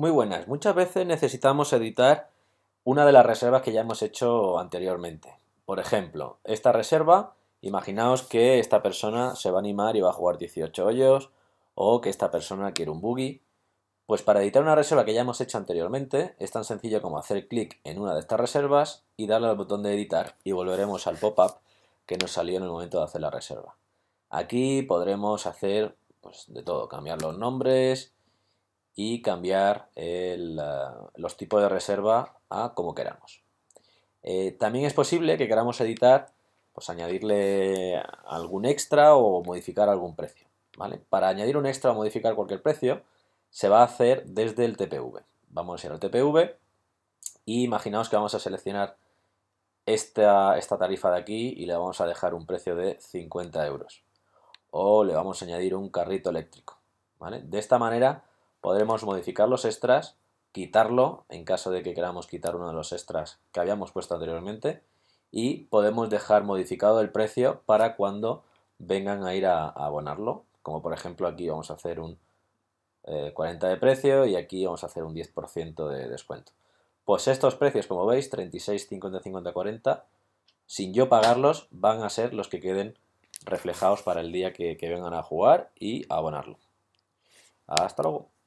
Muy buenas. Muchas veces necesitamos editar una de las reservas que ya hemos hecho anteriormente. Por ejemplo, esta reserva, imaginaos que esta persona se va a animar y va a jugar 18 hoyos o que esta persona quiere un boogie. Pues para editar una reserva que ya hemos hecho anteriormente, es tan sencillo como hacer clic en una de estas reservas y darle al botón de editar y volveremos al pop-up que nos salió en el momento de hacer la reserva. Aquí podremos hacer pues, de todo, cambiar los nombres, y cambiar ah, los tipos de reserva a como queramos. Eh, también es posible que queramos editar, pues añadirle algún extra o modificar algún precio. ¿vale? Para añadir un extra o modificar cualquier precio, se va a hacer desde el TPV. Vamos a ir al TPV y imaginaos que vamos a seleccionar esta, esta tarifa de aquí y le vamos a dejar un precio de 50 euros. O le vamos a añadir un carrito eléctrico. ¿vale? De esta manera podremos modificar los extras, quitarlo en caso de que queramos quitar uno de los extras que habíamos puesto anteriormente y podemos dejar modificado el precio para cuando vengan a ir a, abonarlo. Como por ejemplo aquí vamos a hacer un 40 eh, de precio y aquí vamos a hacer un 10% de descuento. Pues estos precios, como veis, 36, 50, 50, 40, sin yo pagarlos, van a ser los que queden reflejados para el día que, vengan a jugar y abonarlo. Hasta luego.